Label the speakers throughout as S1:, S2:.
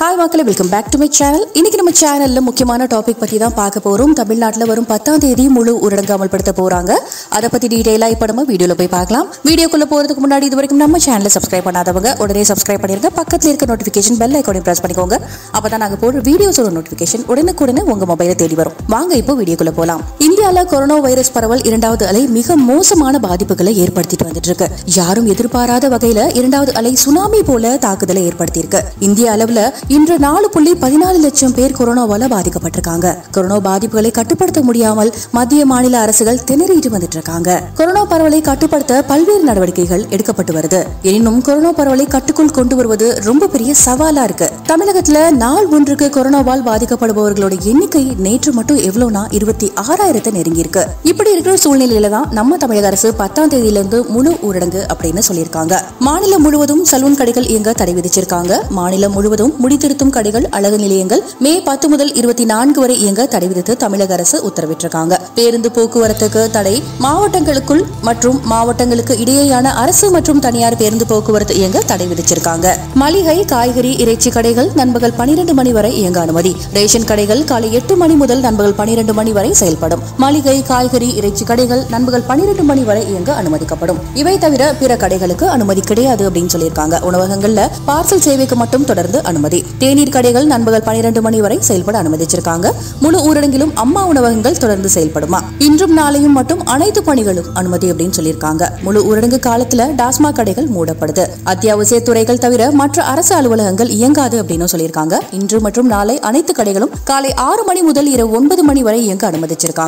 S1: hi மக்களை welcome back to my channel இன்னைக்கு நம்ம சேனலில் முக்கியமான டாபிக் பற்றி தான் பார்க்க போகிறோம் தமிழ்நாட்டில் வரும் பத்தாம் தேதி முழு ஊரடங்கு அமல்படுத்த போகிறாங்க அதை பற்றி டீட்டெயிலாக இப்போ நம்ம வீடியோவில் போய் பார்க்கலாம் வீடியோக்குள்ளே போகிறதுக்கு முன்னாடி இது வரைக்கும் நம்ம சேனலை சப்ஸ்கிரைப் பண்ணாதவங்க உடனே சப்ஸ்கிரைப் பண்ணிருங்க பக்கத்தில் இருக்க நோட்டிஃபிகேஷன் பெல் ஐக்கோனையும் ப்ரெஸ் பண்ணிக்கோங்க அப்பதான் நாங்க நாங்கள் போடுற வீடியோஸோட நோட்டிஃபிகேஷன் உடனுக்குடனே உங்கள் மொபைல தேடி வரும் வாங்க இப்போ வீடியோக்குள்ளே போகலாம் இந்தியாவில் கொரோனா வைரஸ் பரவல் இரண்டாவது அலை மிக மோசமான பாதிப்புகளை ஏற்படுத்திட்டு வந்துட்டு இருக்கு யாரும் எதிர்பாராத வகையில் இரண்டாவது அலை சுனாமி போல தாக்குதலை ஏற்படுத்தியிருக்கு இந்திய அளவில் இன்று நாலு புள்ளி பதினாலு லட்சம் பேர் கொரோனாவால பாதிக்கப்பட்டிருக்காங்க கொரோனா பாதிப்புகளை கட்டுப்படுத்த முடியாமல் மத்திய மாநில அரசுகள் திணறிட்டு வந்துட்டு இருக்காங்க கொரோனா பரவலை கட்டுப்படுத்த பல்வேறு நடவடிக்கைகள் எடுக்கப்பட்டு வருது எனினும் கொரோனா பரவலை கட்டுக்குள் கொண்டு வருவது ரொம்ப பெரிய சவாலா இருக்கு தமிழகத்துல நாள் ஒன்றுக்கு கொரோனாவால் பாதிக்கப்படுபவர்களோட எண்ணிக்கை நேற்று மட்டும் எவ்வளவுனா இருபத்தி ஆறாயிரத்தை நெருங்கி இருக்கு இப்படி இருக்கிற சூழ்நிலையில தான் நம்ம தமிழக அரசு பத்தாம் தேதியில இருந்து முழு ஊரடங்கு அப்படின்னு சொல்லியிருக்காங்க மாநிலம் முழுவதும் சலூன் கடைகள் இயங்க தடை விதிச்சிருக்காங்க மாநிலம் முழுவதும் முடி திருத்தும் கடைகள் அழகு நிலையங்கள் மே பத்து முதல் இருபத்தி நான்கு வரை இயங்க தடை விதித்து தமிழக அரசு உத்தரவிட்டிருக்காங்க பேருந்து போக்குவரத்துக்கு தடை மாவட்டங்களுக்குள் மற்றும் மாவட்டங்களுக்கு இடையேயான அரசு மற்றும் தனியார் பேருந்து போக்குவரத்து இயங்க தடை விதிச்சிருக்காங்க மளிகை காய்கறி இறைச்சி கடைகள் நண்பகல் பனிரெண்டு மணி வரை இயங்க அனுமதி ரேஷன் கடைகள் காலை எட்டு மணி முதல் நண்பகல் பனிரெண்டு மணி வரை செயல்படும் மளிகை காய்கறி இறைச்சி கடைகள் நண்பகல் பனிரெண்டு மணி வரை இயங்க அனுமதிக்கப்படும் இவை தவிர பிற கடைகளுக்கு அனுமதி கிடையாது அப்படின்னு சொல்லியிருக்காங்க உணவகங்கள்ல பார்சல் சேவைக்கு மட்டும் தொடர்ந்து அனுமதி தேநீர் கடைகள் நண்பகல் பனிரெண்டு மணி வரை செயல்பட அனுமதிச்சிருக்காங்க முழு ஊரடங்கிலும் அம்மா உணவகங்கள் தொடர்ந்து செயல்படுமா இன்றும் நாளையும் மட்டும் அனைத்து பணிகளும் அனுமதி அப்படின்னு சொல்லியிருக்காங்க முழு ஊரடங்கு காலத்துல டாஸ்மாக் கடைகள் மூடப்படுது அத்தியாவசிய துறைகள் தவிர மற்ற அரசு அலுவலகங்கள் இயங்காது அப்படின்னு சொல்லியிருக்காங்க இன்று மற்றும் நாளை அனைத்து கடைகளும் காலை ஆறு மணி முதல் இரவு ஒன்பது மணி வரை இயங்க அனுமதிச்சிருக்காங்க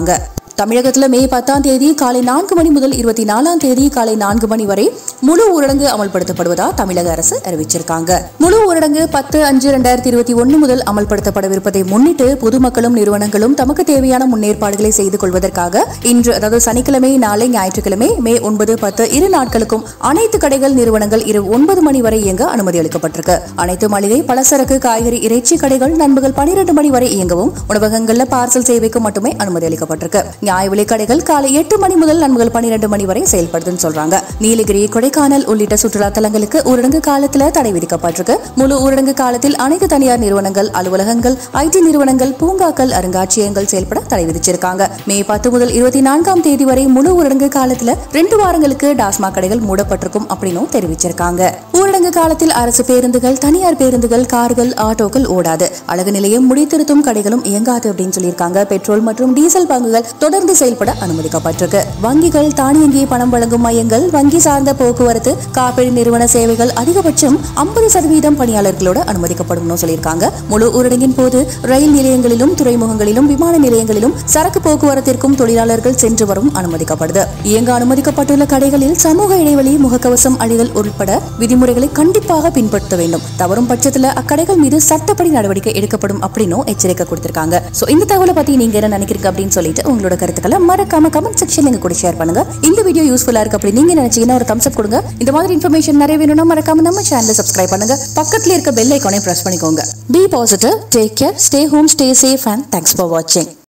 S1: தமிழகத்தில் மே பத்தாம் தேதி காலை நான்கு மணி முதல் இருபத்தி நாலாம் தேதி காலை நான்கு மணி வரை முழு ஊரடங்கு அமல்படுத்தப்படுவதா தமிழக அரசு அறிவிச்சிருக்காங்க முழு ஊரடங்கு பத்து அஞ்சு இரண்டாயிரத்தி இருபத்தி ஒன்னு முதல் அமல்படுத்தப்படவிருப்பதை முன்னிட்டு பொதுமக்களும் நிறுவனங்களும் தமக்கு தேவையான முன்னேற்பாடுகளை செய்து கொள்வதற்காக இன்று அதாவது சனிக்கிழமை நாளை ஞாயிற்றுக்கிழமை மே ஒன்பது பத்து இரு நாட்களுக்கும் அனைத்து கடைகள் நிறுவனங்கள் இரவு ஒன்பது மணி வரை இயங்க அனுமதி அளிக்கப்பட்டிருக்கு அனைத்து மளிகை பலசரக்கு காய்கறி இறைச்சி கடைகள் நண்பர்கள் பனிரெண்டு மணி வரை இயங்கவும் உணவகங்களில் பார்சல் சேவைக்கு மட்டுமே அனுமதி அளிக்கப்பட்டிருக்கு நியாய விலை கடைகள் காலை எட்டு மணி முதல் நண்பர்கள் பனிரெண்டு மணி வரை செயல்படுதுன்னு சொல்றாங்க நீலகிரி கொடை கொடைக்கானல் உள்ளிட்ட சுற்றுலா தலங்களுக்கு ஊரடங்கு காலத்தில் தடை விதிக்கப்பட்டிருக்கு முழு ஊரடங்கு காலத்தில் அனைத்து தனியார் நிறுவனங்கள் அலுவலகங்கள் ஐடி நிறுவனங்கள் பூங்காக்கள் அருங்காட்சியகங்கள் செயல்பட தடை விதிச்சிருக்காங்க மே பத்து முதல் இருபத்தி நான்காம் தேதி வரை முழு ஊரடங்கு காலத்தில் ரெண்டு வாரங்களுக்கு டாஸ்மாக் கடைகள் மூடப்பட்டிருக்கும் அப்படின்னு தெரிவிச்சிருக்காங்க ஊரடங்கு காலத்தில் அரசு பேருந்துகள் தனியார் பேருந்துகள் கார்கள் ஆட்டோக்கள் ஓடாது அழகு நிலையம் முடித்திருத்தும் கடைகளும் இயங்காது அப்படின்னு சொல்லியிருக்காங்க பெட்ரோல் மற்றும் டீசல் பங்குகள் தொடர்ந்து செயல்பட அனுமதிக்கப்பட்டிருக்கு வங்கிகள் தானியங்கி பணம் வழங்கும் மையங்கள் வங்கி சார்ந்த போக்கு போக்குவரத்து காப்பீடு நிறுவன சேவைகள் அதிகபட்சம் ஐம்பது சதவீதம் பணியாளர்களோட அனுமதிக்கப்படும் சொல்லியிருக்காங்க முழு ஊரடங்கின் போது ரயில் நிலையங்களிலும் துறைமுகங்களிலும் விமான நிலையங்களிலும் சரக்கு போக்குவரத்திற்கும் தொழிலாளர்கள் சென்று வரும் அனுமதிக்கப்படுது இயங்க அனுமதிக்கப்பட்டுள்ள கடைகளில் சமூக இடைவெளி முகக்கவசம் அணிதல் உட்பட விதிமுறைகளை கண்டிப்பாக பின்பற்ற வேண்டும் தவறும் பட்சத்துல அக்கடைகள் மீது சட்டப்படி நடவடிக்கை எடுக்கப்படும் அப்படின்னு எச்சரிக்கை கொடுத்திருக்காங்க சோ இந்த தகவலை பத்தி நீங்க என்ன நினைக்கிறீங்க அப்படின்னு சொல்லிட்டு உங்களோட கருத்துக்களை மறக்காம கமெண்ட் செக்ஷன்ல கூட ஷேர் பண்ணுங்க இந்த வீடியோ யூஸ்ஃபுல்லா இருக்கு அப்படின்னு நீங்க நினைச்சீங்கன்னா ஒரு தம்ஸ் கொடுங்க பாருங்க இந்த மாதிரி இன்ஃபர்மேஷன் நிறைய வேணும்னா மறக்காம நம்ம சேனலை சப்ஸ்கிரைப் பண்ணுங்க பக்கத்துல இருக்க பெல் ஐக்கானே பிரஸ் பண்ணிக்கோங்க be positive take care stay home stay safe and thanks for வாட்சிங்